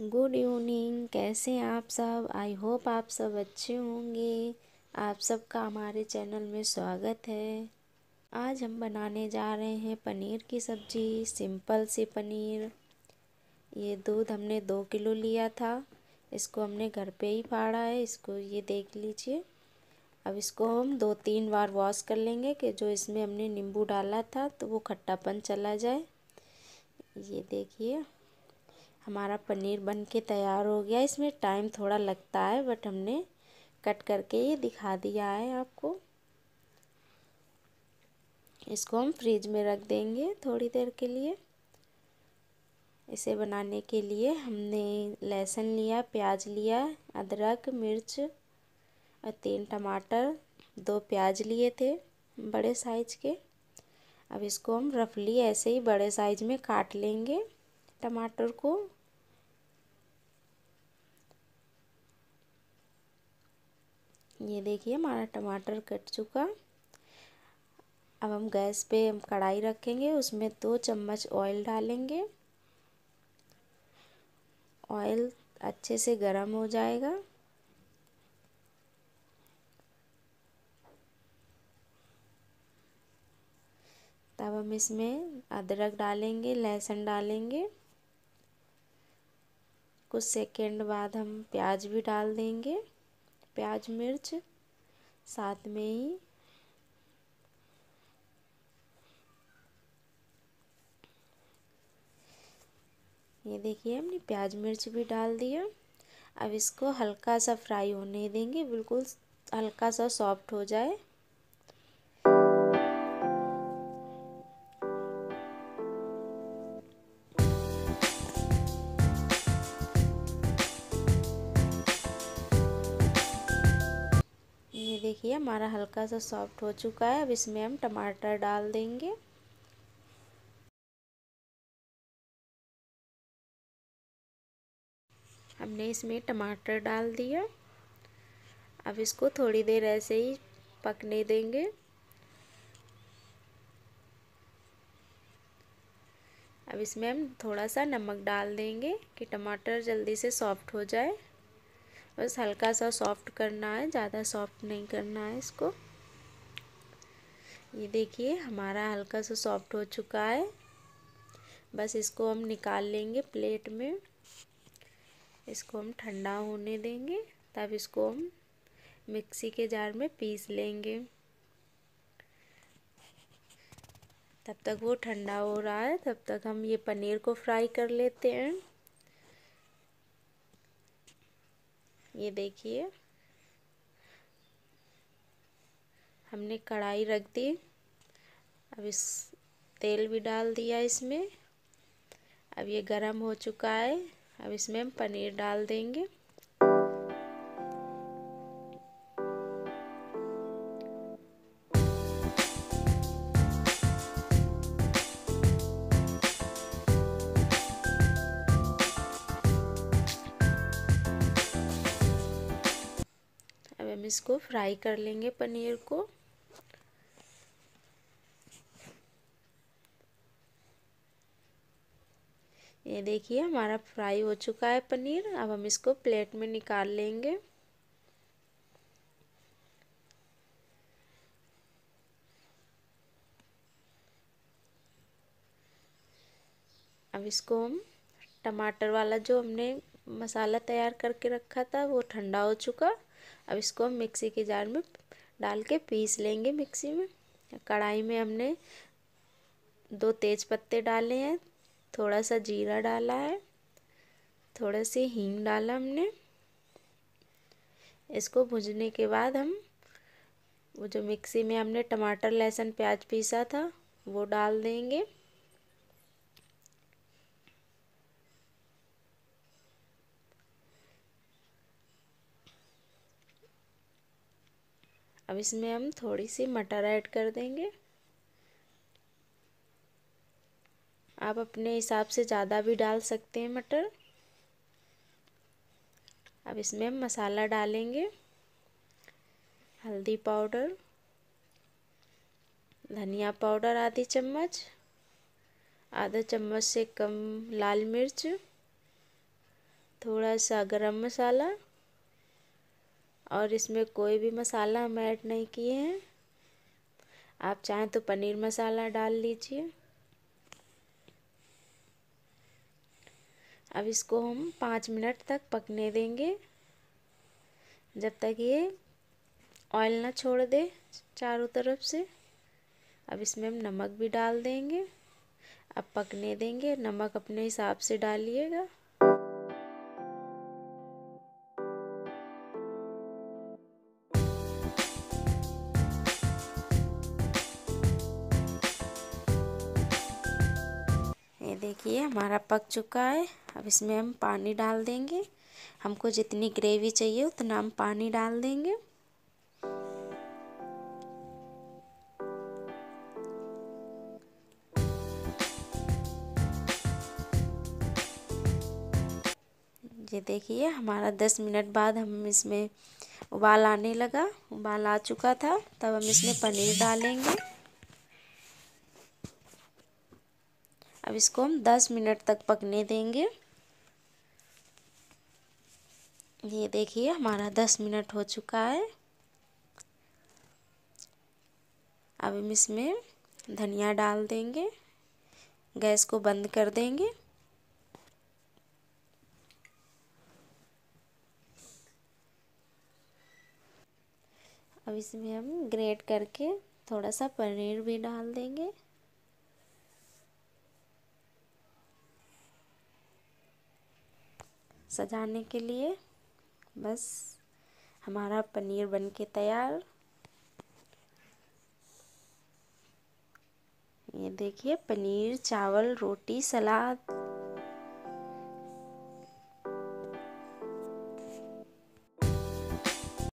good evening कैसे हैं आप सब आई होप आप सब अच्छे होंगे आप सबका हमारे चैनल में स्वागत है आज हम बनाने जा रहे हैं पनीर की सब्ज़ी सिंपल सी पनीर ये दूध हमने दो किलो लिया था इसको हमने घर पे ही फाड़ा है इसको ये देख लीजिए अब इसको हम दो तीन बार वॉश कर लेंगे कि जो इसमें हमने नींबू डाला था तो वो खट्टापन चला जाए ये देखिए हमारा पनीर बन के तैयार हो गया इसमें टाइम थोड़ा लगता है बट हमने कट करके ये दिखा दिया है आपको इसको हम फ्रिज में रख देंगे थोड़ी देर के लिए इसे बनाने के लिए हमने लहसुन लिया प्याज लिया अदरक मिर्च और तीन टमाटर दो प्याज लिए थे बड़े साइज के अब इसको हम रफली ऐसे ही बड़े साइज में काट लेंगे टमाटर को ये देखिए हमारा टमाटर कट चुका अब हम गैस पे कढ़ाई रखेंगे उसमें दो चम्मच ऑयल डालेंगे ऑयल अच्छे से गर्म हो जाएगा तब हम इसमें अदरक डालेंगे लहसुन डालेंगे कुछ सेकेंड बाद हम प्याज भी डाल देंगे प्याज मिर्च साथ में ही ये देखिए हमने प्याज मिर्च भी डाल दिया अब इसको हल्का सा फ्राई होने देंगे बिल्कुल हल्का सा सॉफ्ट हो जाए हमारा हल्का सा सॉफ्ट हो चुका है अब इसमें हम टमाटर डाल देंगे हमने इसमें टमाटर डाल दिया अब इसको थोड़ी देर ऐसे ही पकने देंगे अब इसमें हम थोड़ा सा नमक डाल देंगे कि टमाटर जल्दी से सॉफ्ट हो जाए बस हल्का सा सॉफ्ट करना है ज़्यादा सॉफ्ट नहीं करना है इसको ये देखिए हमारा हल्का सा सॉफ्ट हो चुका है बस इसको हम निकाल लेंगे प्लेट में इसको हम ठंडा होने देंगे तब इसको हम मिक्सी के जार में पीस लेंगे तब तक वो ठंडा हो रहा है तब तक हम ये पनीर को फ्राई कर लेते हैं ये देखिए हमने कढ़ाई रख दी अब इस तेल भी डाल दिया इसमें अब ये गरम हो चुका है अब इसमें हम पनीर डाल देंगे इसको फ्राई कर लेंगे पनीर को ये देखिए हमारा फ्राई हो चुका है पनीर अब हम इसको प्लेट में निकाल लेंगे अब इसको हम टमाटर वाला जो हमने मसाला तैयार करके रखा था वो ठंडा हो चुका अब इसको हम मिक्सी के जार में डाल के पीस लेंगे मिक्सी में कढ़ाई में हमने दो तेज पत्ते डाले हैं थोड़ा सा जीरा डाला है थोड़ा सी हींग डाला हमने इसको भुजने के बाद हम वो जो मिक्सी में हमने टमाटर लहसुन प्याज पीसा था वो डाल देंगे अब इसमें हम थोड़ी सी मटर ऐड कर देंगे आप अपने हिसाब से ज़्यादा भी डाल सकते हैं मटर अब इसमें हम मसाला डालेंगे हल्दी पाउडर धनिया पाउडर आधी चम्मच आधा चम्मच से कम लाल मिर्च थोड़ा सा गरम मसाला और इसमें कोई भी मसाला हम ऐड नहीं किए हैं आप चाहें तो पनीर मसाला डाल लीजिए अब इसको हम पाँच मिनट तक पकने देंगे जब तक ये ऑयल ना छोड़ दे चारों तरफ से अब इसमें हम नमक भी डाल देंगे अब पकने देंगे नमक अपने हिसाब से डालिएगा देखिए हमारा पक चुका है अब इसमें हम पानी डाल देंगे हमको जितनी ग्रेवी चाहिए उतना हम पानी डाल देंगे ये देखिए हमारा दस मिनट बाद हम इसमें उबाल आने लगा उबाल आ चुका था तब हम इसमें पनीर डालेंगे अब इसको हम दस मिनट तक पकने देंगे ये देखिए हमारा दस मिनट हो चुका है अब हम इसमें धनिया डाल देंगे गैस को बंद कर देंगे अब इसमें हम ग्रेट करके थोड़ा सा पनीर भी डाल देंगे सजाने के लिए बस हमारा पनीर बनके तैयार ये देखिए पनीर चावल रोटी सलाद